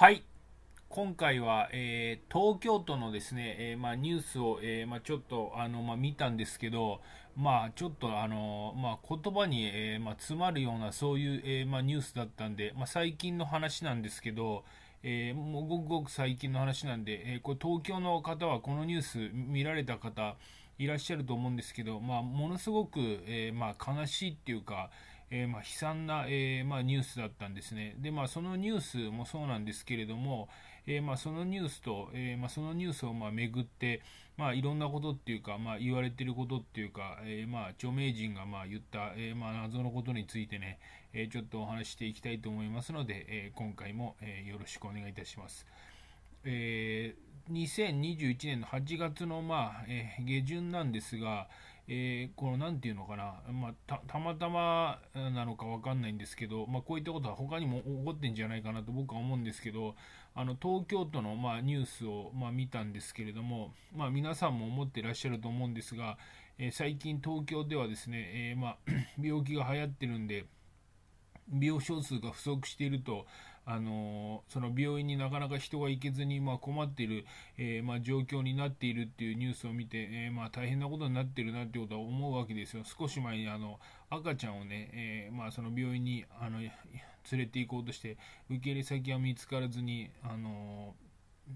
はい。今回は、えー、東京都のですね、えー、まあ、ニュースを、えー、まあ、ちょっとあの、まあ、見たんですけど、まあ、ちょっとあの、まあ、言葉に、えま詰まるようなそういう、えまニュースだったんで、ま最近の話なんですけど、えもうごくごく最近の話なんで、えこれ東京の方はこのニュース見られた方いらっしゃると思うんですけど、まものすごく、えま悲しいっていうか、えー、まあ、悲惨な、えー、まあ、ニュースだったんですね。で、まあ、そのニュースもそうなんですけれども、えー、まあ、そのニュースと、えまあ、そのニュースを、まあ、巡って、まあ、いろんなことっていうか、まあ、言われてることっていうか、えまあ、著名人が、まあ、言った、えまあ、謎のことについてね、えちょっとお話していきたいと思いますので、え今回も、えよろしくお願いいたします。え2021年の8月の、まあえ下旬なんですが、えー、この何て言うのかな、まあ、たたまたまなのか分かんないんですけど、まあ、こういったことは他にも起こってんじゃないかなと僕は思うんですけどあの東京都の、まあ、ニュースを、まあ、見たんですけれども、まあ、皆さんも思ってらっしゃると思うんですが、えー、最近東京ではですね、えー、まあ、病気が流行ってるんで病床数が不足しているとあのその病院になかなか人が行けずに、まあ、困っている、えー、まあ、状況になっているっていうニュースを見て、えー、まあ、大変なことになってるなってことは思うわけですよ。少し前にあの赤ちゃんをね、えー、まあ、その病院にあの連れて行こうとして、受け入れ先は見つからずに、あの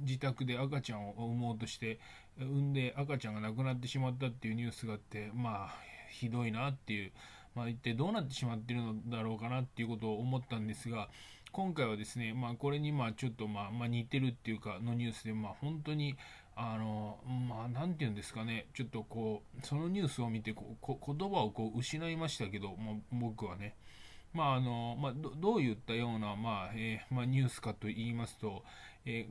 自宅で赤ちゃんを産もうとして、産んで赤ちゃんが亡くなってしまったっていうニュースがあって、まあ、ひどいなっていう、まあ、一体どうなってしまっているのだろうかなっていうことを思ったんですが、今回はですね、まあ、これにまあちょっとまあ、まあ、似てるっていうかのニュースで、まあ、本当にあのまあなんていうんですかねちょっとこうそのニュースを見てここ言葉をこう失いましたけど、まあ、僕はねまああのまあ、どういったような、まあえー、まあ、ニュースかと言いますと、え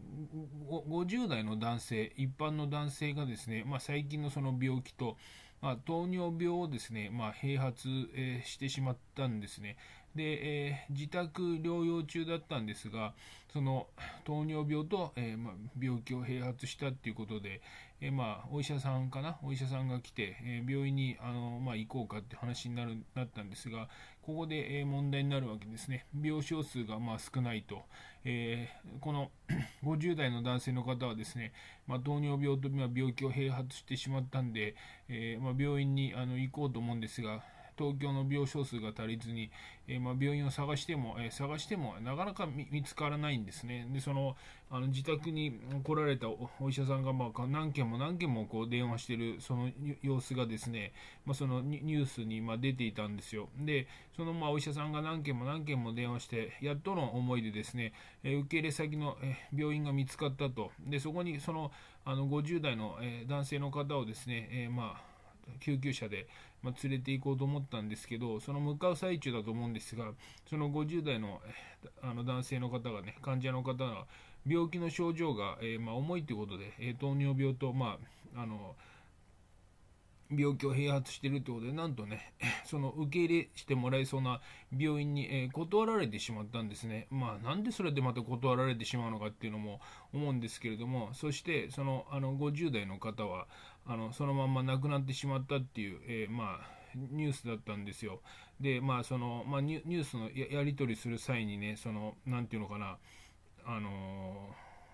ー、50代の男性、一般の男性がですね、まあ、最近のその病気と、まあ、糖尿病をですね、まあ、併発、えー、してしまったんですね。で、えー、自宅療養中だったんですが、その糖尿病と、えー、まあ、病気を併発したっていうことで、えー、まあ、お医者さんかな、お医者さんが来て、え病院にあの、まあ、行こうかって話になるなったんですが、ここで、え問題になるわけですね、病床数が、まあ、少ないと、えこの50代 の男性の方はですね、まあ、糖尿病と、ま病気を併発してしまったんで、えま病院にあの行こうと思うんですが、東京の病床数が足りずに、えー、まあ、病院を探しても、えー、探してもなかなか見つからないんですね。で、そのあの自宅に来られたお医者さんが、まあ、何件も何件もこう電話してるその様子がですね、まあ、そのニュースにま出ていたんですよ。で、そのまあお医者さんが何件も何件も電話して、やっとの思いでですね、えー、受け入れ先の、え病院が見つかったと。で、そこにそのあの50代の、え男性の方をですね、えまあ救急車でま連れて行こうと思ったんですけど、その向かう最中だと思うんですが、その50代のあの男性の方がね、患者の方が、病気の症状が、えー、まあ、重いということで、えー、糖尿病と、まあ、あの病気を併発しているということで、なんとね、その受け入れしてもらえそうな病院に、えー、断られてしまったんですね。まあ、なんでそれでまた断られてしまうのかっていうのも思うんですけれども、そして、そのあの50代の方は、あのそのまま亡くなってしまったっていう、えー、まあ、ニュースだったんですよ。で、まあそのまあ、ニュースのやり取りする際にね、そのなんていうのかな、あの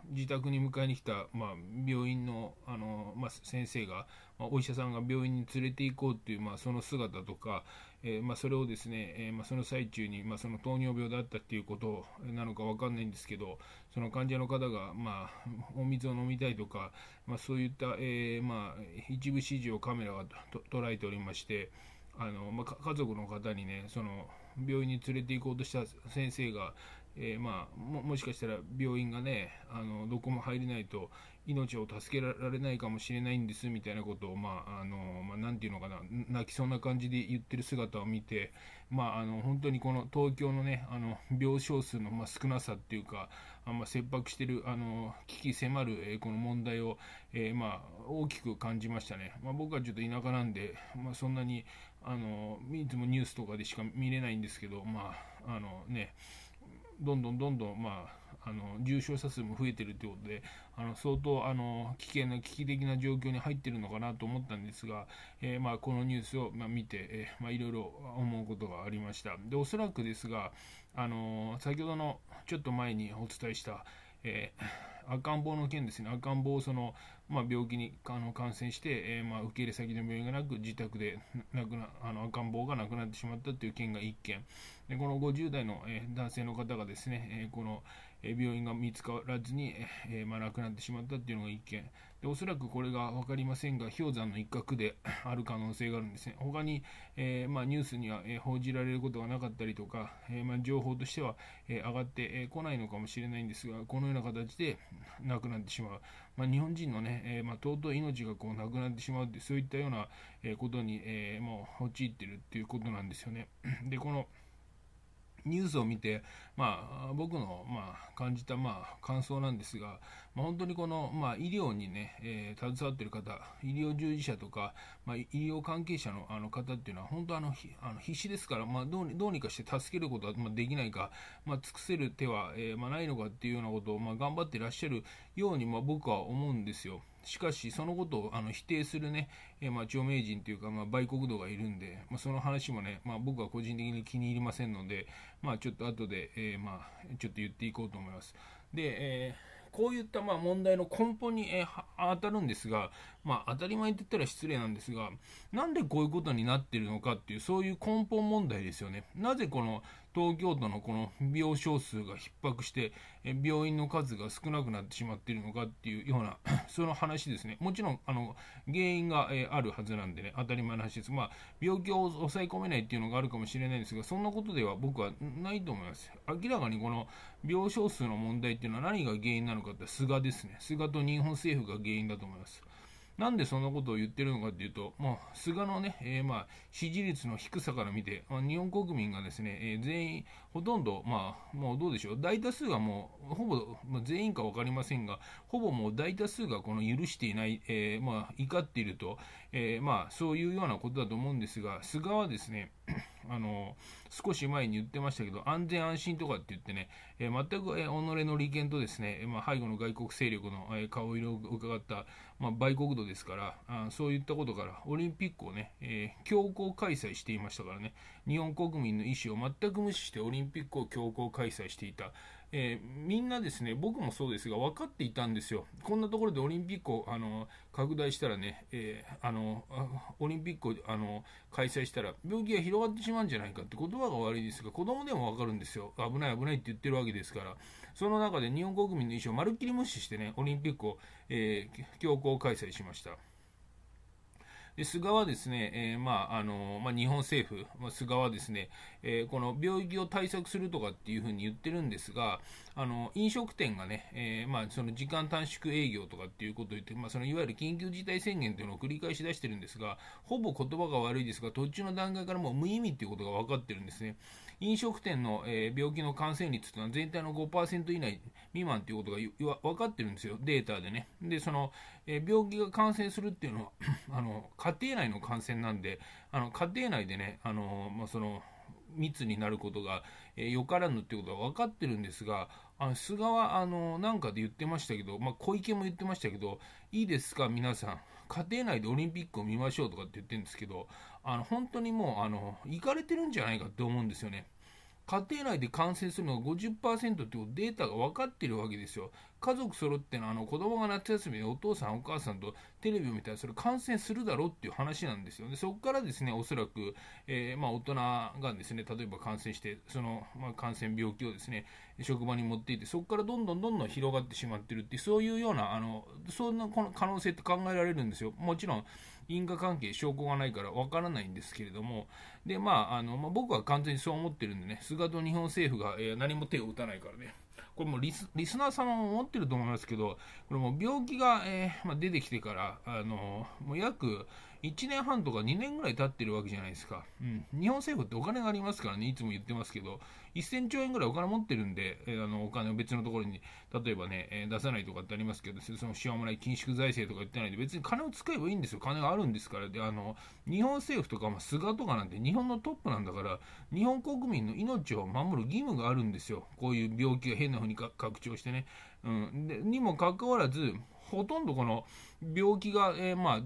自宅に迎えに来た、まあ、病院のあの、まあ、先生が、まあ、お医者さんが病院に連れて行こうっていう、まあ、その姿とか、えー、まあ、それをですね、えー、まあ、その最中に、まあ、その糖尿病だったっていうことなのか分かんないんですけど、その患者の方が、まお水を飲みたいとか、まそういった、えま一部指示をカメラが捉えておりまして、あのま家族の方にね、その病院に連れて行こうとした先生が、えー、まあ、もしかしたら病院がねあのどこも入れないと命を助けられないかもしれないんですみたいなことを、まああのまあ、なんていうのかな、泣きそうな感じで言ってる姿を見て、まあ、あの本当にこの東京の,、ね、あの病床数の、まあ、少なさっていうか、あま切迫してるあの危機迫る、えー、この問題を、えーまあ、大きく感じましたね、まあ、僕はちょっと田舎なんで、まあ、そんなにあのいつもニュースとかでしか見れないんですけど、まああのね、どんどんどんどん、まあ、あの重症者数も増えてるということで、あの相当あの危険な危機的な状況に入ってるのかなと思ったんですが、えー、まあ、このニュースを、まあ、見て、えまいろいろ思うことがありましたでおそらくですが、あの先ほどのちょっと前にお伝えした、えー、赤ん坊の件ですね赤ん坊をそのまあ、病気にあの感染して、えー、まあ、受け入れ先の病院がなく自宅で亡くなあの赤ん坊が亡くなってしまったという件が1件でこの50代の、えー、男性の方がですね、えー、この病院が見つからずに、えまあ、亡くなってしまったというのが1件でおそらくこれが分かりませんが氷山の一角で ある可能性があるんですね他に、えまあ、ニュースには、え報じられることがなかったりとか、えまあ、情報としては、え上がってこないのかもしれないんですがこのような形で亡 くなってしまうまあ、日本人のね、えー、まあ、尊い命がこうなくなってしまうって、そういったようなえことに、えー、もう陥ってるっていうことなんですよね。で、このニュースを見て、まあ、僕の、まあ、感じた、まあ、感想なんですが、まあ、本当にこの、まあ、医療にね、えー、携わっている方、医療従事者とか、まあ、医療関係者のあの方っていうのは、本当あの、あの必死ですから、まあどうに、どうにかして助けることは、まあ、できないか、まあ、尽くせる手は、えーまあ、ないのかっていうようなことを、まあ、頑張っていらっしゃるように、まあ、僕は思うんですよ。しかし、そのことをあの否定するね、えまあ、著名人というか、まあ、売国奴がいるんで、まあ、その話もね、まあ、僕は個人的に気に入りませんので、まあ、ちょっと後で、えー、まあ、ちょっと言っていこうと思います。で、えー、こういったまあ問題の根本に、えー、当たるんですが、まあ、当たり前って言ったら失礼なんですが、なんでこういうことになってるのかっていう、そういう根本問題ですよね。なぜこの東京都のこの病床数が逼迫して、病院の数が少なくなってしまっているのかっていうような、その話ですね。もちろん、あの、原因が、えあるはずなんでね、当たり前の話です。まあ、病気を抑え込めないっていうのがあるかもしれないんですが、そんなことでは僕はないと思います。明らかにこの病床数の問題っていうのは何が原因なのかって菅ですね。菅と日本政府が原因だと思います。なんでそんなことを言ってるのかというと、まあ、菅のね、えー、まあ、支持率の低さから見て、まあ、日本国民がですね、えー、全員、ほとんど、まあ、もうどうでしょう、大多数がもう、ほぼ、まあ、全員か分かりませんが、ほぼもう大多数がこの許していない、えー、まあ、怒っていると、えー、まあ、そういうようなことだと思うんですが、菅はですね、あの少し前に言ってましたけど、安全安心とかって言ってね、えー、全く、えー、己の利権とですね、まあ、背後の外国勢力の、えー、顔色を伺った、まあ、売国度ですから、あそういったことから、オリンピックをね、え強行開催していましたからね、日本国民の意思を全く無視してオリンピックピックを強行開催していた、えー、みんなですね、僕もそうですが、分かっていたんですよ、こんなところでオリンピックをあの拡大したらね、えー、あのオリンピックをあの開催したら、病気が広がってしまうんじゃないかって言葉が悪いですが、子供でも分かるんですよ、危ない、危ないって言ってるわけですから、その中で日本国民の意思をまるっきり無視してね、オリンピックを、えー、強行開催しました。で菅はですね、えー、まああのまあ、日本政府、まあ、菅はですね、えー、この病気を対策するとかっていうふうに言ってるんですが、あの飲食店がね、えー、まあ、その時間短縮営業とかっていうことを言って、まあ、そのいわゆる緊急事態宣言というのを繰り返し出してるんですが、ほぼ言葉が悪いですが、途中の段階からもう無意味っていうことが分かってるんですね。飲食店の、えー、病気の感染率というのは全体の5%以内未満ということが分かってるんですよ、データでね。で、その、えー、病気が感染するっていうのは あの、家庭内の感染なんで、あの家庭内でね、あのまあ、その、密になることが、えー、よからぬっていうことは分かってるんですが、あの菅はあのなんかで言ってましたけど、まあ、小池も言ってましたけど、いいですか、皆さん、家庭内でオリンピックを見ましょうとかって言ってるんですけど、あの本当にもう、あの行かれてるんじゃないかって思うんですよね。家庭内で感染するのが50%っていうデータが分かってるわけですよ。家族揃ってのあの子供が夏休みでお父さんお母さんとテレビを見たらそれ感染するだろうっていう話なんですよね。そこからですね、おそらく、えー、まあ、大人がですね、例えば感染して、その、まあ、感染病気をですね、職場に持っていて、そこからどんどんどんどん広がってしまってるってそういうような、あの、そんなこの可能性って考えられるんですよ。もちろん、因果関係、証拠がないからわからないんですけれども、で、まあ、あの、まあ、僕は完全にそう思ってるんでね、菅と日本政府が、えー、何も手を打たないからね、これもリスリスナーさんも思ってると思いますけど、これも病気が、えー、まあ、出てきてから、あのもう約1年半とか2年ぐらい経ってるわけじゃないですか。うん。日本政府ってお金がありますからね、いつも言ってますけど、1000兆円ぐらいお金持ってるんで、えー、あの、お金を別のところに、例えばね、えー、出さないとかってありますけど、そのしわもない緊縮財政とか言ってないんで、別に金を使えばいいんですよ。金があるんですから。で、あの、日本政府とか、まあ、菅とかなんて日本のトップなんだから、日本国民の命を守る義務があるんですよ。こういう病気が変な風に拡張してね。うん。で、にもかかわらず、ほとんどこの、病気が、えー、まあ、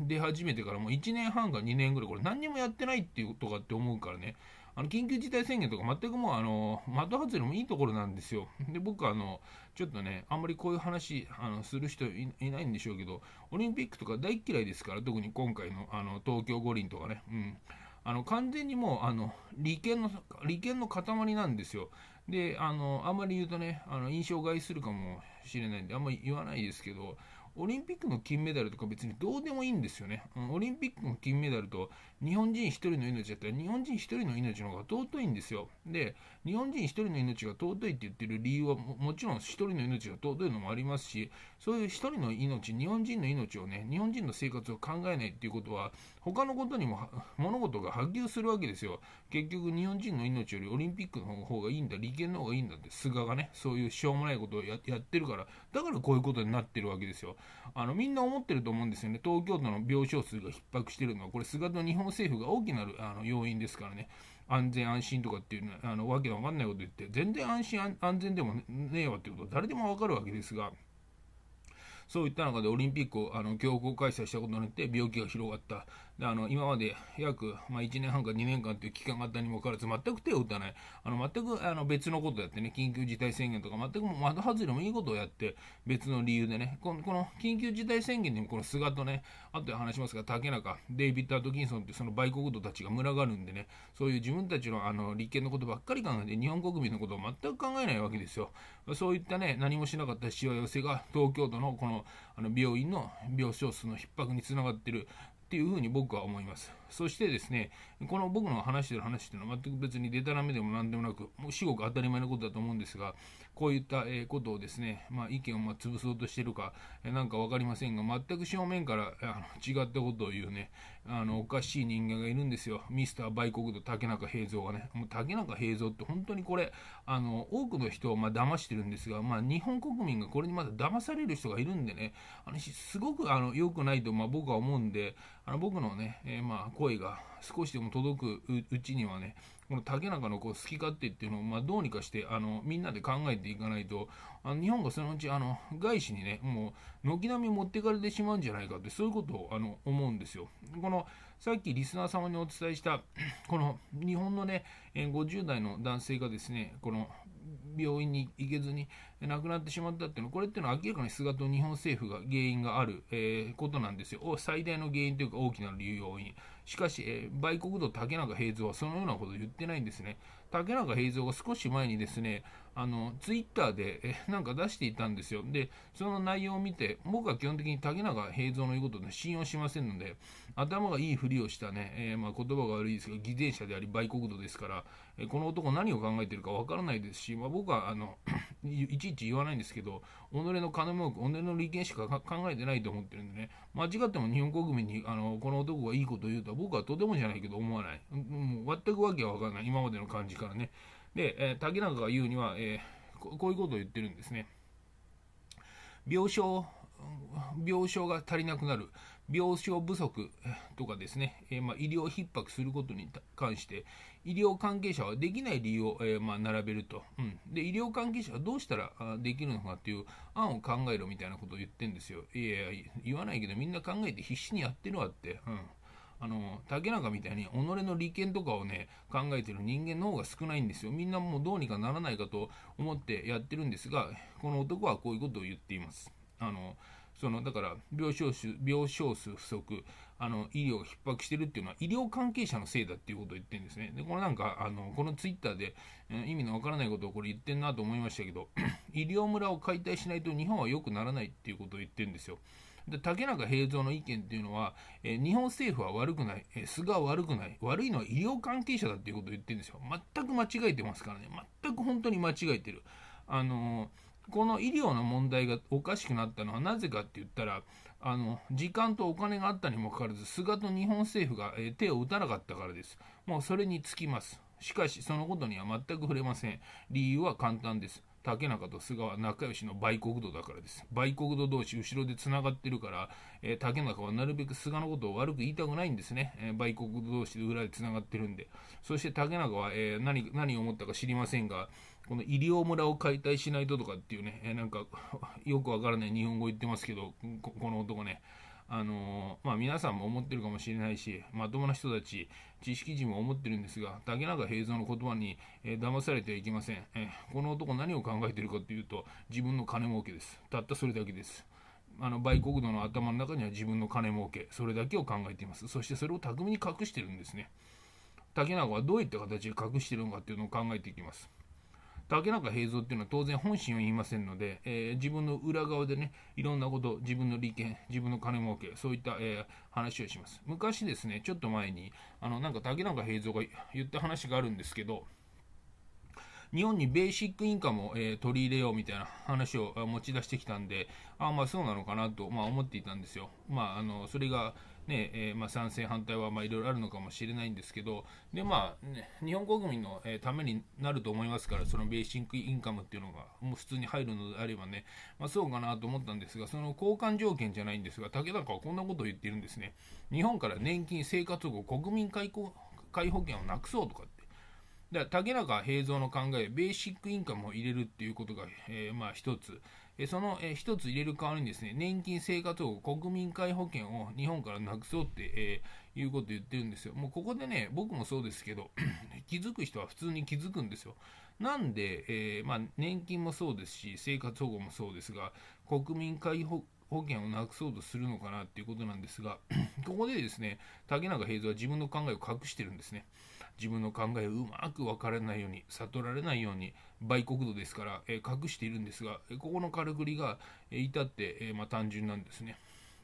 出始めてからもう1年半か2年ぐらい、これ何にもやってないっていうとかって思うからね、あの、緊急事態宣言とか全くもう、あの、的外れもいいところなんですよ。で、僕あの、ちょっとね、あんまりこういう話、あの、する人いないんでしょうけど、オリンピックとか大嫌いですから、特に今回の、あの、東京五輪とかね、うん。あの、完全にもう、あの、利権の、利権の塊なんですよ。で、あの、あんまり言うとね、あの、印象外するかもしれないんで、あんまり言わないですけど、オリンピックの金メダルとか別にどうでもいいんですよね。うん、オリンピックの金メダルと日本人1人の命だったら日本人1人の命の方が尊いんですよ。で、日本人1人の命が尊いって言ってる理由はもちろん1人の命が尊いのもありますしそういう1人の命日本人の命をね日本人の生活を考えないっていうことは他のことにも物事が波及するわけですよ結局日本人の命よりオリンピックの方がいいんだ利権の方がいいんだって菅がねそういうしょうもないことをやってるからだからこういうことになってるわけですよあのみんな思ってると思うんですよね東京都の病床数が逼迫してるのはこれ菅と日本政府が大きなあの要因ですからね安全安心とかっていう、ね、あのわけわかんないこと言って全然安心安全でもねえわっていうことは誰でもわかるわけですがそういった中でオリンピックをあの強行開催したことによって病気が広がったであの今まで約、まあ、1年半か2年間という期間があったにもかかわらず、全く手を打たない、あの全くあの別のことをやってね、緊急事態宣言とか、全く窓外れもいいことをやって、別の理由でね、このこの緊急事態宣言でも、この菅とね、あとで話しますが、竹中、デイビッド・アトキンソンってその売国奴たちが群がるんでね、そういう自分たちのあの立憲のことばっかり考えて、日本国民のことを全く考えないわけですよ。そういったね、何もしなかったしわ寄せが、東京都のこのあの病院の病床数の逼迫につながってる、っていうふうに僕は思います。そしてですね、この僕の話してる話っていうのは全く別にデタラメでも何でもなく、もう至極当たり前のことだと思うんですが、こういったことをですね、まあ、意見をま潰そうとしてるか、なんか分かりませんが、全く正面からあの違ったことを言うね、あのおかしい人間がいるんですよ。ミスター売国と竹中平蔵がね。もう竹中平蔵って本当にこれ、あの多くの人をま騙してるんですが、まあ、日本国民がこれにまだ騙される人がいるんでね、あのすごくあの良くないとま僕は思うんで、あの僕のね、えー、まあ声が少しでも届くうちにはね、この竹中のこう好き勝手っていうのを、まあ、どうにかして、あの、みんなで考えていかないと、あの日本がそのうち、あの、外資にね、もう、軒並み持ってかれてしまうんじゃないかって、そういうことを、あの、思うんですよ。この、さっきリスナー様にお伝えした、この、日本のね、50代の男性がですね、この、病院に行けずに亡くなってしまったっていうのは、これっていうのは明らかに菅と日本政府が原因がある、えことなんですよ。最大の原因というか大きな理由要因。しかし、え売国度竹中平蔵はそのようなことを言ってないんですね。竹中平蔵が少し前にですね、あの、ツイッターで、え、なんか出していたんですよ。で、その内容を見て、僕は基本的に竹中平蔵の言うことで信用しませんので、頭がいいふりをしたね、えー、まあ、言葉が悪いですけど、偽善者であり、売国土ですから、えー、この男何を考えてるかわからないですし、まあ、僕は、あの いちいち言わないんですけど、己の金儲け、己の利権しか考えてないと思ってるんでね、間違っても日本国民に、あの、この男がいいことを言うとは、僕はとてもじゃないけど思わない。もう全くわけはわからない。今までの感じから。からね。で、えー、竹中が言うには、えー、こういうことを言ってるんですね。病床、病床が足りなくなる、病床不足とかですね、えー、まあ、医療逼迫することに関して、医療関係者はできない理由を、えー、まあ、並べると、うん、で、医療関係者はどうしたらできるのかという案を考えろみたいなことを言ってるんですよ。いやいや、言わないけど、みんな考えて必死にやってるわって。うんあの、竹中みたいに己の利権とかをね、考えてる人間の方が少ないんですよ。みんなもうどうにかならないかと思ってやってるんですが、この男はこういうことを言っています。あの、その、だから、病床数、病床数不足、あの、医療が逼迫してるっていうのは、医療関係者のせいだっていうことを言ってるんですね。で、これなんか、あの、このツイッターで、えー、意味のわからないことをこれ言ってんなと思いましたけど、医療村を解体しないと日本は良くならないっていうことを言ってるんですよ。で竹中平蔵の意見っていうのは、えー、日本政府は悪くない、えー、菅は悪くない、悪いのは医療関係者だっていうことを言ってるんですよ。全く間違えてますからね。全く本当に間違えてる。あのー、この医療の問題がおかしくなったのはなぜかって言ったら、あの、時間とお金があったにもかかわらず、菅と日本政府が、え手を打たなかったからです。もうそれに尽きます。しかし、そのことには全く触れません。理由は簡単です。竹中と菅は仲良しの売国土だからです。売国度同士後ろで繋がってるから、えー、竹中はなるべく菅のことを悪く言いたくないんですね。えー、売国土同士で裏で繋がってるんで。そして竹中は、えー、何、何を思ったか知りませんが、この医療村を解体しないととかっていうね、えー、なんかよくわからない日本語言ってますけど、ここの男ね。あのまあ、皆さんも思ってるかもしれないし、まともな人たち、知識人も思ってるんですが、竹中平蔵の言葉に、えー、騙されてはいけません、えー、この男何を考えているかというと、自分の金儲けです。たったそれだけです。あの売国奴の頭の中には自分の金儲け、それだけを考えています。そしてそれを巧みに隠してるんですね。竹中はどういった形で隠してるのかっていうのを考えていきます。竹中平蔵っていうのは当然本心を言いませんので、えー、自分の裏側でね、いろんなこと、自分の利権、自分の金儲け、そういった、えー、話をします。昔ですね、ちょっと前に、あの、なんか竹中平蔵が言った話があるんですけど、日本にベーシックインカムを、えー、取り入れようみたいな話を持ち出してきたんで、ああ、まあそうなのかなと、まあ、思っていたんですよ。まあ、あの、それが、ねえー、まあ、賛成、反対はまいろいろあるのかもしれないんですけど、でまあ、ね、日本国民の、えー、ためになると思いますから、そのベーシックインカムっていうのがもう普通に入るのであればね、まあ、そうかなと思ったんですが、その交換条件じゃないんですが、竹中はこんなことを言っているんですね。日本から年金、生活保護、国民解雇解保険をなくそうとかって。だから竹中平蔵の考え、ベーシックインカムを入れるっていうことが、えー、まあ一つ。えその、えー、一つ入れる代わりにですね、年金生活保護国民皆保険を日本からなくそうって、えー、いうこと言ってるんですよ。もうここでね、僕もそうですけど、気づく人は普通に気づくんですよ。なんで、えー、まあ、年金もそうですし、生活保護もそうですが、国民皆保保険をなくそうとするのかなっていうことなんですが、ここでですね、竹中平蔵は自分の考えを隠してるんですね。自分の考えをうまく分からないように、悟られないように、売国度ですから、えー、隠しているんですが、ここの軽くりが、えー、至って、えー、まあ、単純なんですね。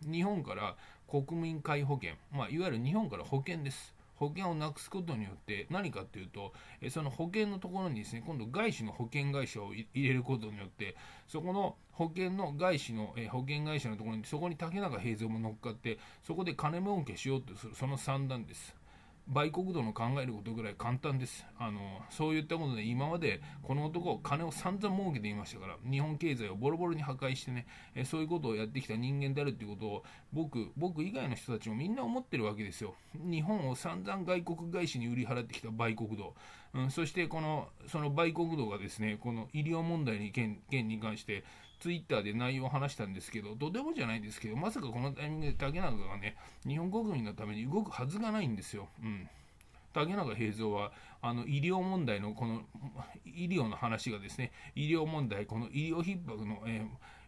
日本から国民皆保険、まあ、いわゆる日本から保険です。保険をなくすことによって何かっていうと、えその保険のところにですね、今度外資の保険会社を入れることによって、そこの保険の外資の、え保険会社のところに、そこに竹中平蔵も乗っかって、そこで金儲けしようとする、その算段です。売国度の考えることぐらい簡単です。あのそういったことで今までこの男金を散々儲けていましたから日本経済をボロボロに破壊してねえそういうことをやってきた人間であるっていうことを僕僕以外の人たちもみんな思ってるわけですよ。日本を散々外国外資に売り払ってきた売国度、うん、そしてこのその売国度がですねこの医療問題に件件に関してツイッターで内容を話したんですけど、どうでもじゃないんですけど、まさかこのタイミングで竹中がね、日本国民のために動くはずがないんですよ。うん。竹中平蔵は、あの、医療問題の、この、医療の話がですね、医療問題、この医療逼迫の、え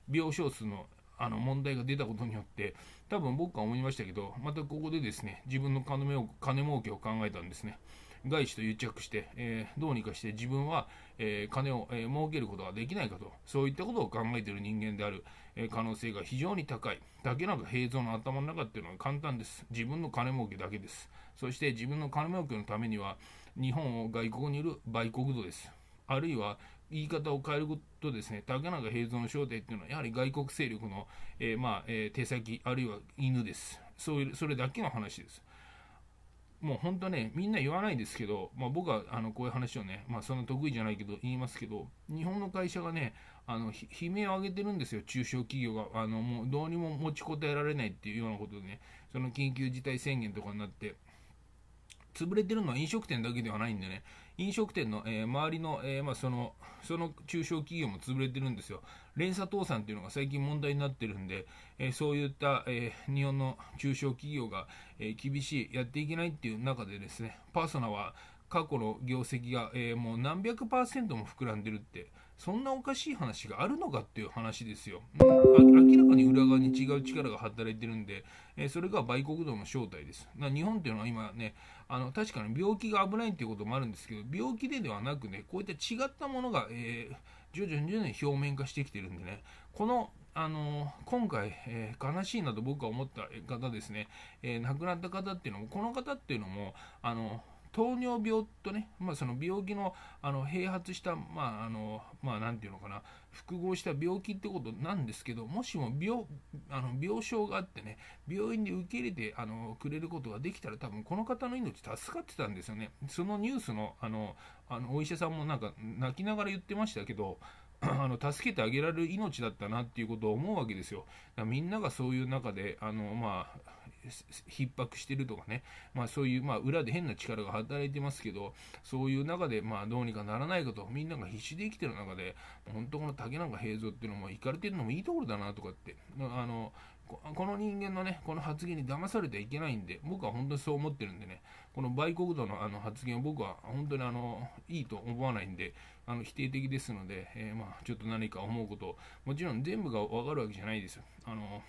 ー、病床数の、あの問題が出たことによって、多分僕は思いましたけど、またここでですね、自分の金目を、金儲けを考えたんですね。外資と癒着して、えー、どうにかして自分は、えー、金を、えー、儲けることができないかと、そういったことを考えている人間である、え可能性が非常に高い。だけなんか平蔵の頭の中っていうのは簡単です。自分の金儲けだけです。そして自分の金儲けのためには、日本を外国にいる売国奴です。あるいは言い方を変えるとですね、竹中平蔵の正体っていうのは、やはり外国勢力の、えー、まあ、えー、手先、あるいは犬です。そういう、それだけの話です。もう本当ね、みんな言わないですけど、まあ、僕はあのこういう話をね、まあ、そんな得意じゃないけど言いますけど、日本の会社がね、あの悲鳴を上げてるんですよ、中小企業が。あのもうどうにも持ちこたえられないっていうようなことでね、その緊急事態宣言とかになって、潰れてるのは飲食店だけではないんでね、飲食店の、えー、周りの、えー、まあ、その、その中小企業も潰れてるんですよ。連鎖倒産っていうのが最近問題になってるんで、えー、そういった、え日本の中小企業が、え厳しい、やっていけないっていう中でですね、パーソナは過去の業績が、えもう何百パーセントも膨らんでるって、そんなおかしい話があるのかっていう話ですよ。明らかに裏側に違う力が働いてるんで、えそれが売国道の正体です。日本っていうのは今ね、あの確かに病気が危ないっていうこともあるんですけど病気でではなくねこういった違ったものが、えー、徐々に徐々に表面化してきてるんでねこのあの今回、えー、悲しいなと僕は思った方ですね、えー、亡くなった方っていうのもこの方っていうのもあの糖尿病とね、まあ、その病気のあの併発した、まああのまあ、なんていうのかな、複合した病気ってことなんですけど、もしも病あの病床があってね、病院で受け入れてあのくれることができたら、多分この方の命、助かってたんですよね。そのニュースのあのあのお医者さんもなんか泣きながら言ってましたけど、あの助けてあげられる命だったなっていうことを思うわけですよ。みんながそういう中で、あのまあ、逼迫してるとかね、まあ、そういう、まあ、裏で変な力が働いてますけど、そういう中で、まあ、どうにかならないかと、みんなが必死で生きてる中で、本当この竹中平蔵っていうのも、行かれてるのもいいところだなとかって、あの、この人間のね、この発言に騙されてはいけないんで、僕は本当にそう思ってるんでね、この売国度のあの発言を僕は本当にあの、いいと思わないんで、あの、否定的ですので、えー、まあ、ちょっと何か思うことを、もちろん全部がわかるわけじゃないですよ。あの、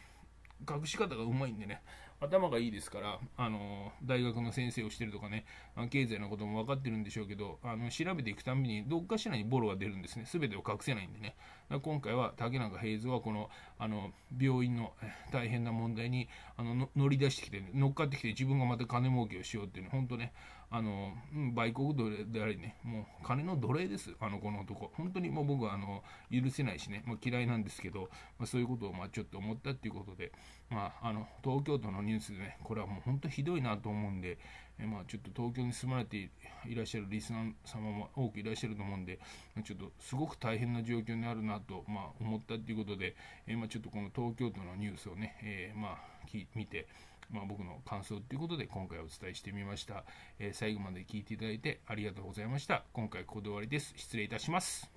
隠し方がうまいんでね、頭がいいですから、あの大学の先生をしてるとかね、経済のことも分かってるんでしょうけど、あの調べていくたびに、どっかしらにボロが出るんですね、すべてを隠せないんでね。今回は竹中平蔵はこのあの病院の大変な問題にあの乗り出してきて、ね、乗っかってきて自分がまた金儲けをしようっていうの本当ねあの売国奴隷でありねもう金の奴隷ですあのこの男本当にもう僕はあの許せないしね、まあ、嫌いなんですけど、まあ、そういうことをまあちょっと思ったっていうことで、まあ、あの東京都のニュースでねこれはもう本当ひどいなと思うんで、えまあ、ちょっと東京に住まれていらっしゃるリスナー様も多くいらっしゃると思うんで、まちょっとすごく大変な状況にあるなと、まあ、思ったということで、えまあ、ちょっとこの東京都のニュースをね、えー、まあ、見て、まあ、僕の感想ということで今回お伝えしてみました、えー、最後まで聞いていただいてありがとうございました今回ここで終わりです失礼いたします